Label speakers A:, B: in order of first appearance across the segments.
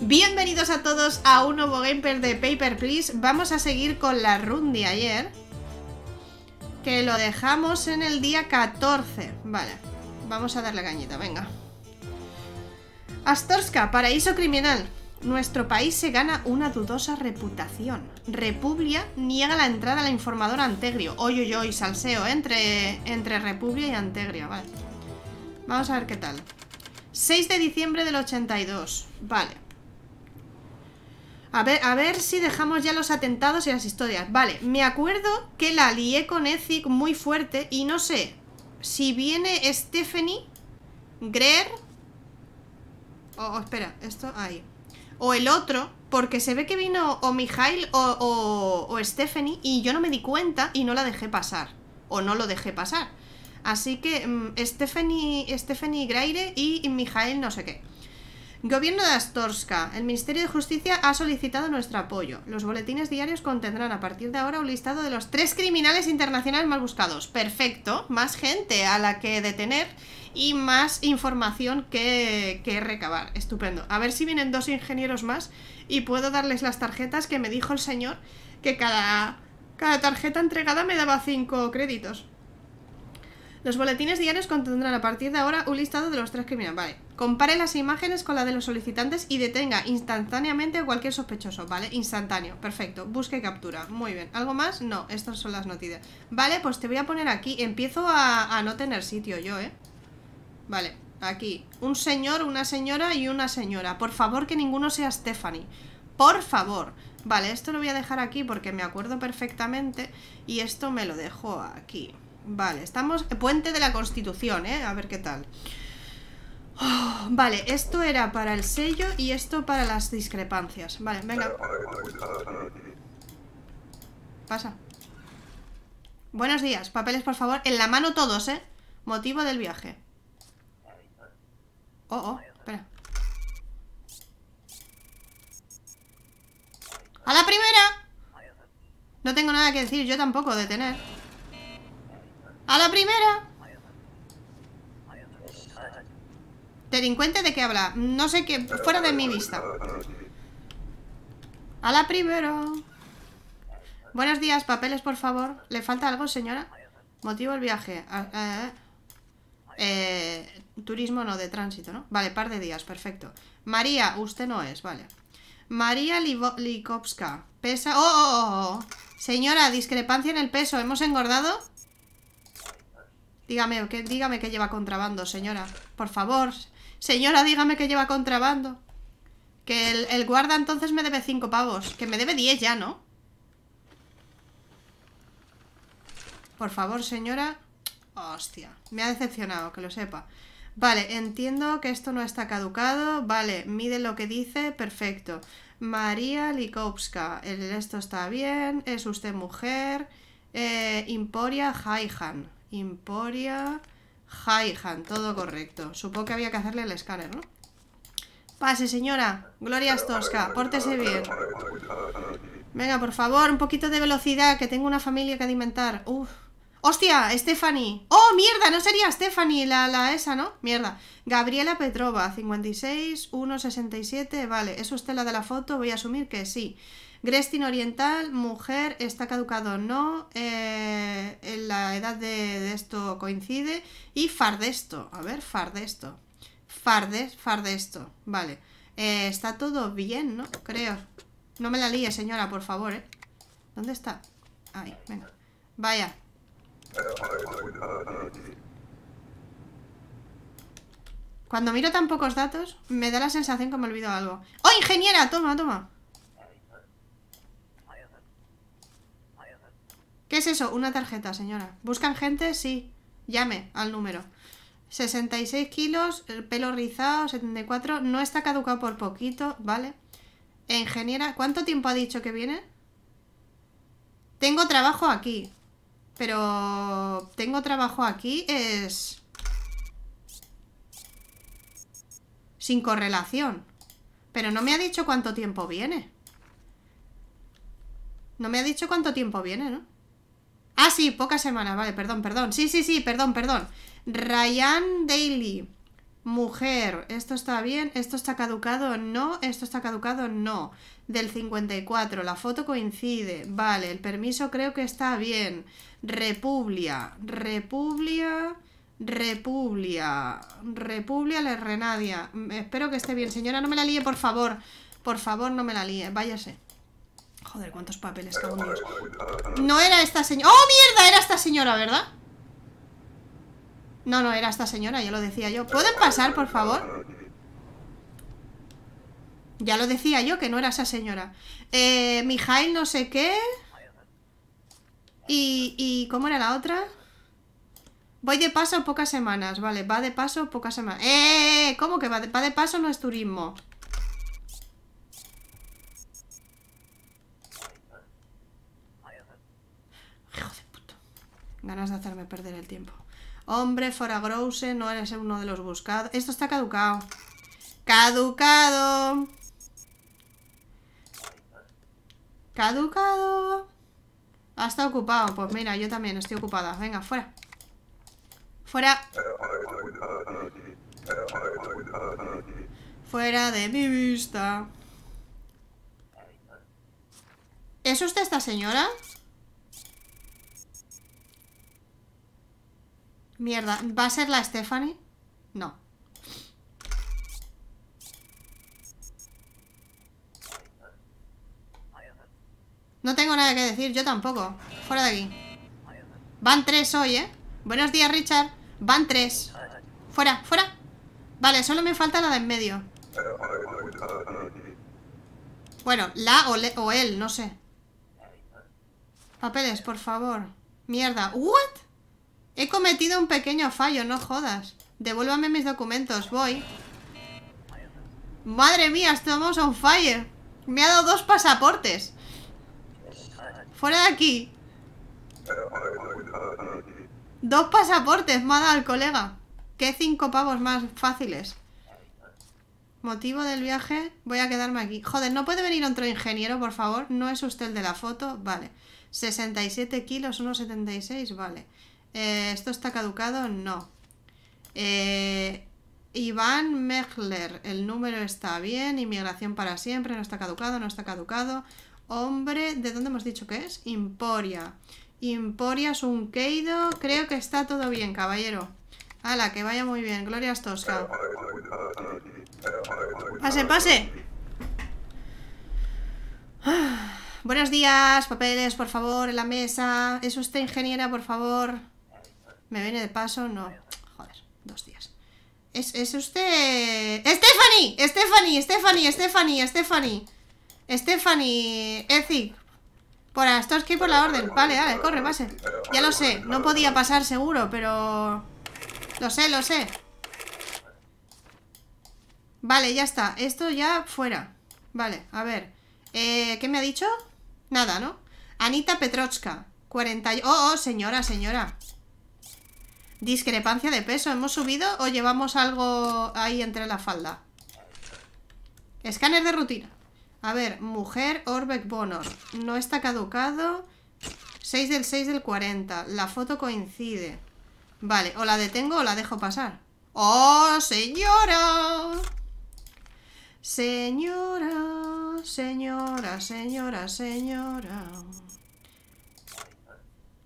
A: Bienvenidos a todos a un nuevo gameplay de Paper Please. Vamos a seguir con la run de ayer. Que lo dejamos en el día 14. Vale, vamos a darle cañita, venga. Astorska, paraíso criminal. Nuestro país se gana una dudosa reputación. Republia niega la entrada a la informadora Antegrio. Oyo, yo y salseo, entre, entre Republia y Antegrio, vale. Vamos a ver qué tal. 6 de diciembre del 82. Vale. A ver, a ver si dejamos ya los atentados y las historias. Vale, me acuerdo que la lié con Ethic muy fuerte y no sé si viene Stephanie, Greer... O oh, oh, espera, esto ahí. O el otro, porque se ve que vino o Mijail o, Stephanie y yo no me di cuenta y no la dejé pasar. O no lo dejé pasar. Así que mm, Stephanie, Stephanie Greire y Mijail no sé qué. Gobierno de Astorska. El Ministerio de Justicia ha solicitado nuestro apoyo. Los boletines diarios contendrán a partir de ahora un listado de los tres criminales internacionales más buscados. Perfecto. Más gente a la que detener y más información que, recabar. Estupendo. A ver si vienen dos ingenieros más y puedo darles las tarjetas que me dijo el señor que cada, cada tarjeta entregada me daba cinco créditos. Los boletines diarios contendrán a partir de ahora un listado de los tres criminales. Vale. Compare las imágenes con la de los solicitantes y detenga instantáneamente a cualquier sospechoso. Vale, instantáneo. Perfecto. busque y captura. Muy bien. ¿Algo más? No, estas son las noticias. Vale, pues te voy a poner aquí. Empiezo a, a no tener sitio yo, ¿eh? Vale, aquí. Un señor, una señora y una señora. Por favor, que ninguno sea Stephanie. Por favor. Vale, esto lo voy a dejar aquí porque me acuerdo perfectamente y esto me lo dejo aquí. Vale, estamos... Puente de la Constitución, ¿eh? A ver qué tal. vale, esto era para el sello y esto para las discrepancias. Vale, venga. Pasa. Buenos días, papeles por favor. En la mano todos, ¿eh? Motivo del viaje. Oh, oh, espera. ¡A la primera! No tengo nada que decir, yo tampoco, detener. ¡A la primera! ¿Delincuente de qué habla? No sé qué... Fuera de mi vista. A la primero Buenos días, papeles, por favor. ¿Le falta algo, señora? Motivo el viaje. Ah, ah, ah. Eh, turismo no, de tránsito, ¿no? Vale, par de días, perfecto. María, usted no es, vale. María Likovska Pesa... Oh, oh, oh, oh! Señora, discrepancia en el peso. ¿Hemos engordado? Dígame, que, dígame que lleva contrabando, señora. Por favor. Señora, dígame que lleva contrabando. Que el, guarda entonces me debe cinco pavos. Que me debe 10 ya, ¿no? Por favor, señora. Hostia. Me ha decepcionado, que lo sepa. Vale, entiendo que esto no está caducado. Vale, mide lo que dice. Perfecto. María Likowska. El, esto está bien. Es usted mujer. Eh, Imporia Haihan. Emporia, Haihan, todo correcto. Supongo que había que hacerle el escáner, ¿no? Pase, señora. Gloria Tosca, pórtese bien. Venga, por favor, un poquito de velocidad, que tengo una familia que alimentar. Uf. ¡Hostia! Stephanie. ¡Oh, mierda! No sería Stephanie la, la esa, ¿no? Mierda. Gabriela Petrova, 56, 167. Vale, ¿es usted la de la foto? Voy a asumir que sí. Grestin Oriental, mujer, está caducado no, eh, en la edad de, esto coincide. Y Fardesto, a ver, Fardesto. Fardes, Fardesto, vale. Eh, está todo bien, ¿no? Creo. No me la líe, señora, por favor, ¿eh? ¿Dónde está? Ahí, venga. Vaya. Cuando miro tan pocos datos, me da la sensación que me olvido algo. ¡Oh, ingeniera! Toma, toma. ¿Qué es eso? Una tarjeta, señora. ¿Buscan gente? Sí. Llame al número. 66 kilos, pelo rizado, 74. No está caducado por poquito, ¿vale? Ingeniera, ¿cuánto tiempo ha dicho que viene? Tengo trabajo aquí. Pero tengo trabajo aquí es... Sin correlación. Pero no me ha dicho cuánto tiempo viene. No me ha dicho cuánto tiempo viene, ¿no? Ah, sí, pocas semanas, vale, perdón, perdón. Sí, sí, sí, perdón, perdón. Ryan Daly, mujer, esto está bien, esto está caducado, no, esto está caducado, no. Del 54, la foto coincide, vale, el permiso creo que está bien. Republia, Republia, Republia, Republia renadia. Espero que esté bien, señora, no me la líe, por favor. Por favor, no me la líe, váyase. Joder, cuántos papeles, cabrón, No era esta señora. ¡Oh, mierda! Era esta señora, ¿verdad? No, no, era esta señora, ya lo decía yo. ¿Pueden pasar, por favor? Ya lo decía yo, que no era esa señora. Eh, Mijail no sé qué. Y, y, ¿cómo era la otra? Voy de paso pocas semanas, vale. Va de paso pocas semanas. ¡Eh! eh, eh ¿Cómo que va de, va de paso no es turismo? Ganas de hacerme perder el tiempo. Hombre, fora Grouse, no eres uno de los buscados. Esto está caducado. ¡Caducado! ¡Caducado! Ha estado ocupado. Pues mira, yo también estoy ocupada. Venga, fuera. Fuera. Fuera de mi vista. ¿Es usted esta señora? Mierda, ¿va a ser la Stephanie? No. No tengo nada que decir, yo tampoco. Fuera de aquí. Van tres hoy, ¿eh? Buenos días, Richard. Van tres. Fuera, fuera. Vale, solo me falta la de en medio. Bueno, la o, él, no sé. Papeles, por favor. Mierda. ¿What? He cometido un pequeño fallo, no jodas. Devuélvame mis documentos, voy. Madre mía, estamos on fire. Me ha dado dos pasaportes. Fuera de aquí. Dos pasaportes me ha dado el colega. ¿Qué cinco pavos más fáciles. Motivo del viaje, voy a quedarme aquí. Joder, ¿no puede venir otro ingeniero, por favor? ¿No es usted el de la foto? Vale. 67 kilos, 1,76, vale. Eh, ¿Esto está caducado? No. Eh, Iván Mechler, el número está bien, inmigración para siempre, no está caducado, no está caducado. Hombre, ¿de dónde hemos dicho que es? Imporia Imporia, es un Keido, creo que está todo bien, caballero. Hala, que vaya muy bien, Gloria Tosca.
B: Pase, pase.
A: Ah, buenos días, papeles, por favor, en la mesa. ¿Es usted ingeniera, por favor? me viene de paso, no. Joder, dos días. ¿Es, usted. ¡Stephanie! ¡Stephanie! ¡Stephanie! ¡Stephanie! ¡Stephanie! ¡Stephanie! ¡Ethic! Por esto es que por la orden. Vale, dale, corre, pase. Ya lo sé, no podía pasar seguro, pero. Lo sé, lo sé. Vale, ya está. Esto ya fuera. Vale, a ver. Eh, ¿Qué me ha dicho? Nada, ¿no? Anita Petrochka. 40... Oh, oh, señora, señora. Discrepancia de peso, ¿hemos subido o llevamos algo ahí entre la falda? Escáner de rutina A ver, mujer, Orbeck Bonor No está caducado 6 del 6 del 40 La foto coincide Vale, o la detengo o la dejo pasar ¡Oh, señora! Señora, señora, señora, señora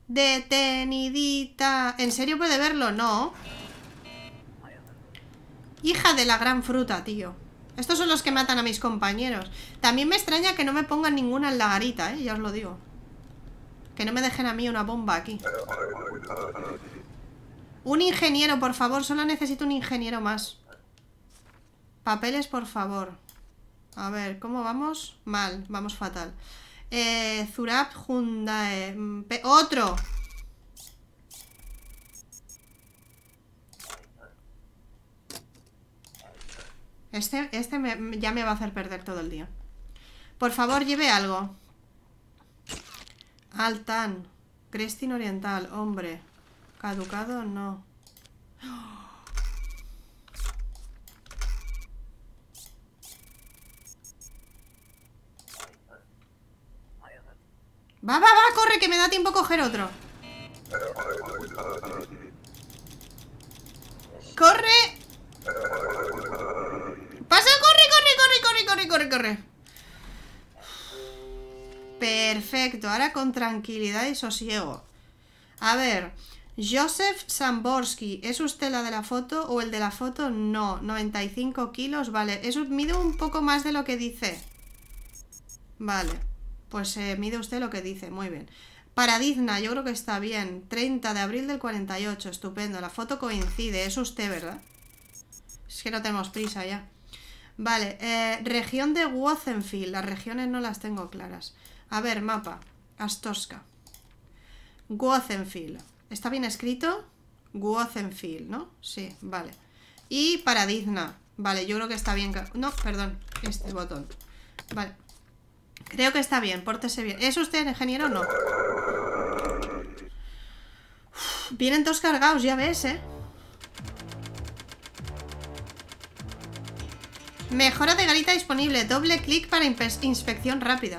A: Detenidita. ¿En serio puede verlo? No. Hija de la gran fruta, tío. Estos son los que matan a mis compañeros. También me extraña que no me pongan ninguna en la garita, ¿eh? Ya os lo digo. Que no me dejen a mí una bomba aquí. Un ingeniero, por favor. Solo necesito un ingeniero más. Papeles, por favor. A ver, ¿cómo vamos? Mal, vamos fatal. Eh, Zurab Jundae. Mm, otro. Este, este ya me va a hacer perder todo el día. Por favor, lleve algo. Altan. Crestin Oriental, hombre. Caducado, no. ¡Oh! Va, va, va, corre, que me da tiempo coger otro. ¡Corre! ¡Pasa, corre, corre, corre, corre, corre, corre, Perfecto, ahora con tranquilidad y sosiego. A ver, Joseph Samborski ¿es usted la de la foto o el de la foto? No, 95 kilos, vale. Eso mide un poco más de lo que dice. Vale. Pues eh, mide usted lo que dice, muy bien. Paradigna, yo creo que está bien. 30 de abril del 48, estupendo. La foto coincide, es usted, ¿verdad? Es que no tenemos prisa ya. Vale, eh, región de Wazenfield. Las regiones no las tengo claras. A ver, mapa. astorska Wazenfield. ¿Está bien escrito? Gothenfield, ¿no? Sí, vale. Y Paradigna. Vale, yo creo que está bien... No, perdón, este botón. Vale. Creo que está bien, pórtese bien. ¿Es usted ingeniero o no? vienen dos cargados, ya ves, ¿eh? Mejora de garita disponible. Doble clic para inspección rápida.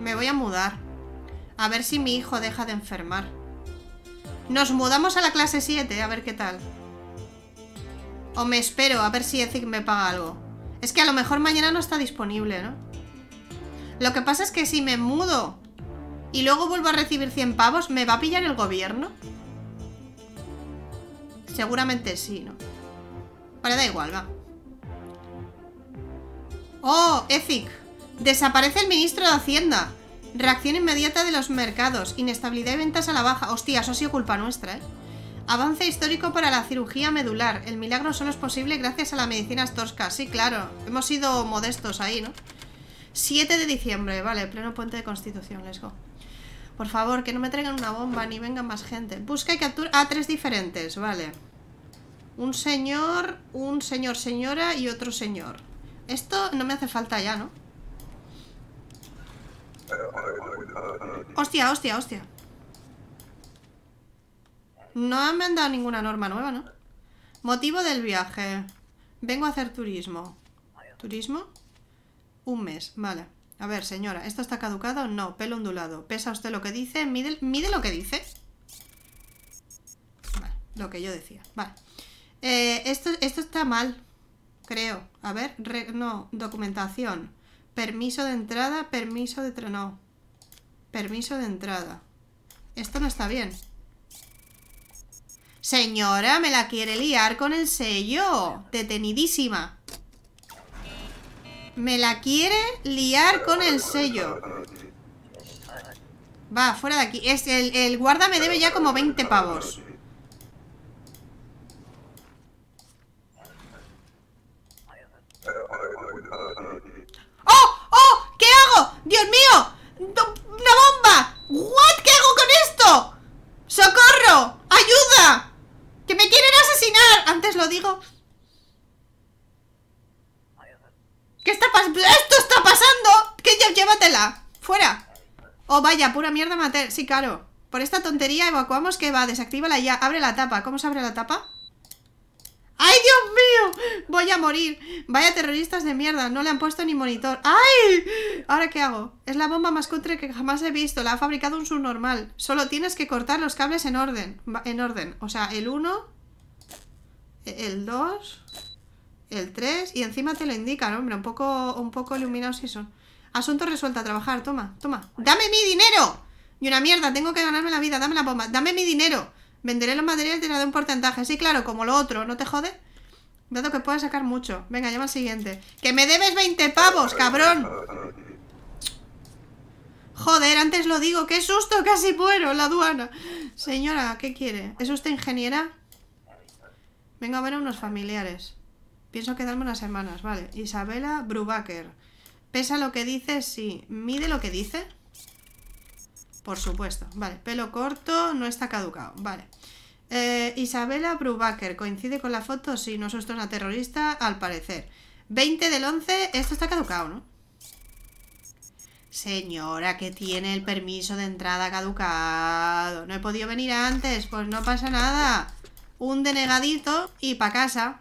A: Me voy a mudar. A ver si mi hijo deja de enfermar. Nos mudamos a la clase 7, a ver qué tal. O me espero, a ver si Ethic me paga algo. Es que a lo mejor mañana no está disponible, ¿no? Lo que pasa es que si me mudo y luego vuelvo a recibir 100 pavos, ¿me va a pillar el gobierno? Seguramente sí, ¿no? Vale, da igual, va. ¡Oh, Ethic Desaparece el ministro de Hacienda. Reacción inmediata de los mercados. Inestabilidad y ventas a la baja. Hostia, eso ha sido culpa nuestra, ¿eh? Avance histórico para la cirugía medular. El milagro solo es posible gracias a la medicina toscas. Sí, claro. Hemos sido modestos ahí, ¿no? 7 de diciembre, vale, pleno puente de constitución, let's go. Por favor, que no me traigan una bomba ni venga más gente. Busca y captura a ah, tres diferentes, vale. Un señor, un señor señora y otro señor. Esto no me hace falta ya, ¿no? Hostia, hostia, hostia. No me han dado ninguna norma nueva, ¿no? Motivo del viaje. Vengo a hacer turismo. ¿Turismo? Un mes, vale. A ver, señora, ¿esto está caducado? No, pelo ondulado. ¿Pesa usted lo que dice? ¿Mide, mide lo que dice? Vale, lo que yo decía. Vale. Eh, esto, esto está mal, creo. A ver, no, documentación. Permiso de entrada, permiso de... No. Permiso de entrada. Esto no está bien. Señora, me la quiere liar con el sello. Detenidísima. Me la quiere liar con el sello. Va, fuera de aquí. Es, el, guarda me debe ya como 20 pavos. ¡Oh! ¡Oh! ¿Qué hago? ¡Dios mío! Vaya, pura mierda mater. Sí, claro. Por esta tontería evacuamos que va. Desactiva la ya. Abre la tapa. ¿Cómo se abre la tapa? ¡Ay, Dios mío! Voy a morir. Vaya terroristas de mierda. No le han puesto ni monitor. ¡Ay! ¿Ahora qué hago? Es la bomba más cutre que jamás he visto. La ha fabricado un subnormal. Solo tienes que cortar los cables en orden. En orden. O sea, el 1, el 2, el 3 y encima te lo indican, hombre. Un poco, un poco iluminados y son. Asunto resuelto, a trabajar, toma, toma. ¡Dame mi dinero! Y una mierda, tengo que ganarme la vida, dame la bomba, dame mi dinero. Venderé los materiales de te un porcentaje. Sí, claro, como lo otro, ¿no te jode? Dado que pueda sacar mucho. Venga, llama al siguiente. ¡Que me debes 20 pavos, cabrón! Joder, antes lo digo, qué susto, casi muero la aduana. Señora, ¿qué quiere? ¿Es usted ingeniera? Vengo a ver a unos familiares. Pienso quedarme unas semanas, vale. Isabela Brubaker. Pesa lo que dice, sí. Mide lo que dice. Por supuesto. Vale, pelo corto, no está caducado. Vale. Eh, Isabela Brubaker, ¿coincide con la foto? Sí, no sos una terrorista, al parecer. 20 del 11, esto está caducado, ¿no? Señora, que tiene el permiso de entrada caducado. No he podido venir antes, pues no pasa nada. Un denegadito y para casa.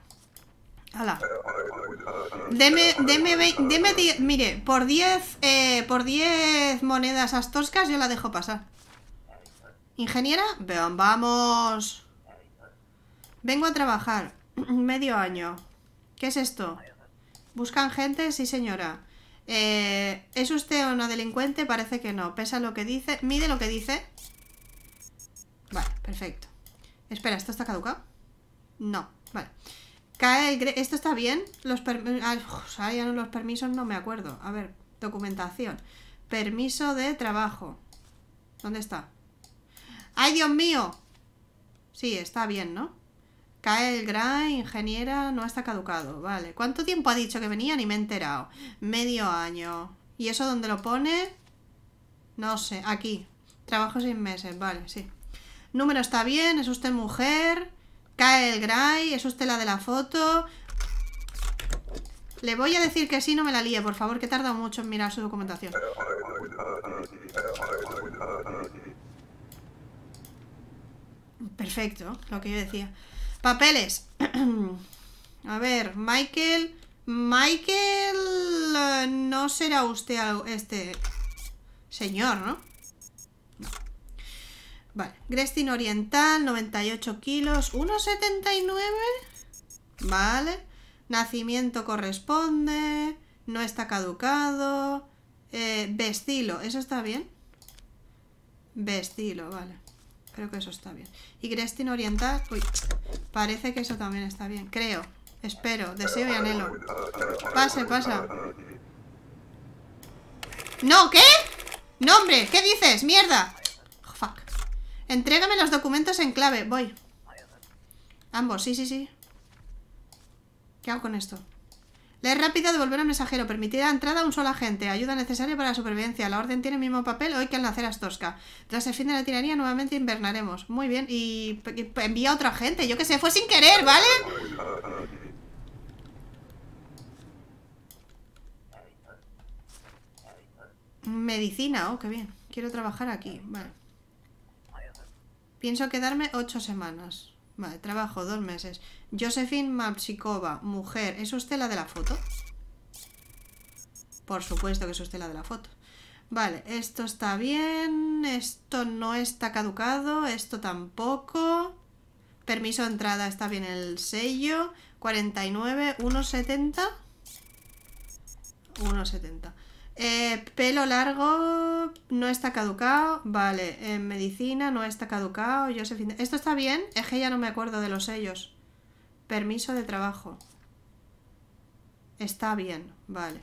A: Deme, deme, deme, mire, por 10 eh, por 10 monedas astoscas yo la dejo pasar. Ingeniera, vean, vamos. Vengo a trabajar. Medio año. ¿Qué es esto? ¿Buscan gente? Sí, señora. Eh, ¿Es usted una delincuente? Parece que no. Pesa lo que dice. Mide lo que dice. Vale, perfecto. Espera, ¿esto está caducado? No, vale. Cae ¿Esto está bien? Los permisos... no, los permisos no me acuerdo. A ver, documentación. Permiso de trabajo. ¿Dónde está? ¡Ay, Dios mío! Sí, está bien, ¿no? Cae el gran ingeniera, no está caducado. Vale. ¿Cuánto tiempo ha dicho que venía? Ni me he enterado. Medio año. ¿Y eso dónde lo pone? No sé, aquí. Trabajo seis meses, vale, sí. Número está bien, es usted mujer. Cae el Gray, es usted la de la foto. Le voy a decir que sí, no me la líe, por favor, que he tardado mucho en mirar su documentación. Perfecto, lo que yo decía. Papeles. a ver, Michael... Michael... Eh, no será usted este señor, ¿no? Vale, Grestin Oriental, 98 kilos, 1,79. Vale, nacimiento corresponde, no está caducado. Eh, vestilo, ¿eso está bien? Vestilo, vale. Creo que eso está bien. Y Grestin Oriental, uy, parece que eso también está bien, creo. Espero, deseo y anhelo.
B: Pase, pasa.
A: ¿No, qué? nombre hombre! ¿Qué dices? ¡Mierda! Entrégame los documentos en clave, voy. Ambos, sí, sí, sí. ¿Qué hago con esto? Leer rápido, devolver al mensajero. Permitida entrada a un solo agente. Ayuda necesaria para la supervivencia. La orden tiene el mismo papel hoy que al nacer Astosca. Tras el fin de la tiranía, nuevamente invernaremos. Muy bien. Y envía a otro agente. Yo que sé, fue sin querer, ¿vale? Medicina, oh, qué bien. Quiero trabajar aquí. Vale. Pienso quedarme ocho semanas. Vale, trabajo dos meses. Josephine Mapsikova, mujer. ¿Es usted la de la foto? Por supuesto que es usted la de la foto. Vale, esto está bien. Esto no está caducado. Esto tampoco. Permiso de entrada está bien el sello. 49, 1,70. 1,70. Eh, pelo largo, no está caducado. Vale, medicina no está caducado. Esto está bien, es que ya no me acuerdo de los sellos. Permiso de trabajo. Está bien, vale.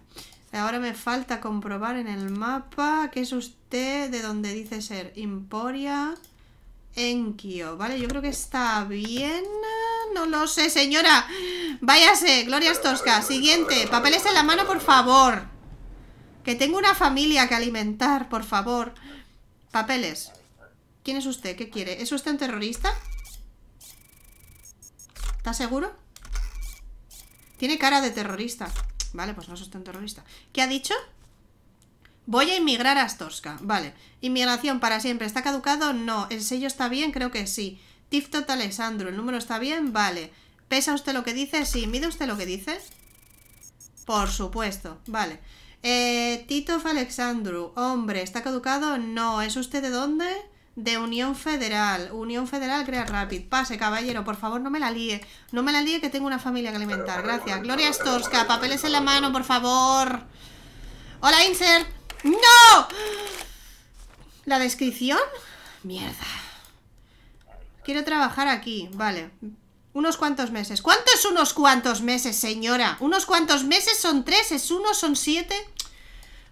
A: Ahora me falta comprobar en el mapa que es usted de donde dice ser. Emporia, Enkio, ¿vale? Yo creo que está bien. No lo sé, señora. Váyase, Gloria Tosca. Siguiente, papeles en la mano, por favor. Que tengo una familia que alimentar, por favor. Papeles. ¿Quién es usted? ¿Qué quiere? ¿Es usted un terrorista? ¿Está seguro? Tiene cara de terrorista. Vale, pues no es usted un terrorista. ¿Qué ha dicho? Voy a inmigrar a Astorska. Vale. Inmigración para siempre. ¿Está caducado? No. ¿El sello está bien? Creo que sí. Tiftot Alessandro. ¿El número está bien? Vale. ¿Pesa usted lo que dice? Sí. ¿Mide usted lo que dice? Por supuesto. Vale. Eh, Tito Alexandru, hombre, ¿está caducado? No, ¿es usted de dónde? De Unión Federal. Unión Federal crea Rapid. Pase, caballero, por favor, no me la líe. No me la líe que tengo una familia que alimentar. Gracias. Gloria Storska, papeles en la mano, por favor. Hola, Insert. ¡No! ¿La descripción? Mierda. Quiero trabajar aquí, vale. Unos cuantos meses. ¿Cuántos unos cuantos meses, señora? ¿Unos cuantos meses son tres? ¿Es uno? ¿Son siete?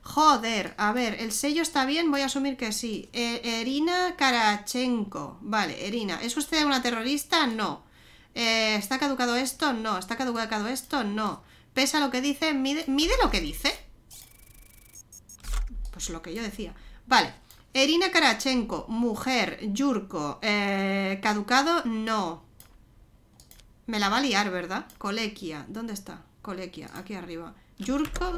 A: Joder, a ver, el sello está bien, voy a asumir que sí. E, Erina Karachenko. Vale, Erina, ¿es usted una terrorista? No. Eh, ¿Está caducado esto? No. ¿Está caducado esto? No. ¿Pesa lo que dice? ¿Mide, lo que dice? Pues lo que yo decía. Vale. Erina Karachenko, mujer, yurko, eh, caducado, no. Me la va a liar, ¿verdad? Colequia, ¿dónde está? Colequia, aquí arriba. Yurko,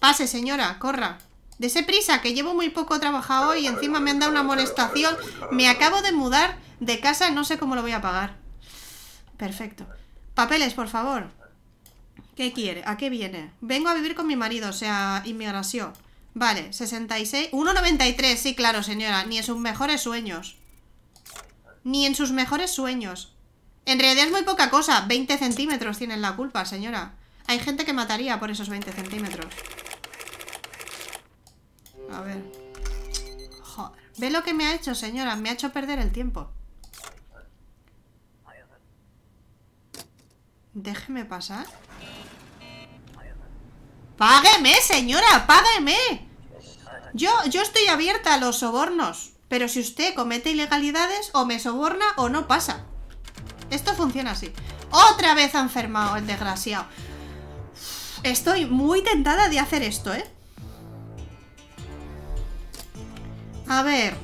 A: Pase, señora, corra. Dese prisa, que llevo muy poco trabajado y encima me han dado una molestación. Me acabo de mudar de casa y no sé cómo lo voy a pagar. Perfecto. Papeles, por favor. ¿Qué quiere? ¿A qué viene? Vengo a vivir con mi marido, o sea, inmigración. Vale, 66... 1,93, sí, claro, señora. Ni en sus mejores sueños. Ni en sus mejores sueños. En realidad es muy poca cosa. 20 centímetros tienen la culpa, señora. Hay gente que mataría por esos 20 centímetros. A ver. ¿Ve lo que me ha hecho, señora? Me ha hecho perder el tiempo. Déjeme pasar. ¡Págueme, señora! ¡Págueme! Yo, yo estoy abierta a los sobornos. Pero si usted comete ilegalidades, o me soborna o no pasa. Esto funciona así. Otra vez ha enfermado el desgraciado. Estoy muy tentada de hacer esto, ¿eh? A ver,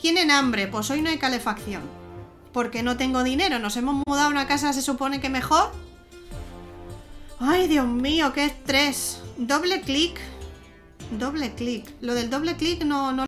A: tienen hambre, pues hoy no hay calefacción. Porque no tengo dinero, nos hemos mudado a una casa, se supone que mejor. Ay, Dios mío, qué estrés. Doble clic. Doble clic. Lo del doble clic no, no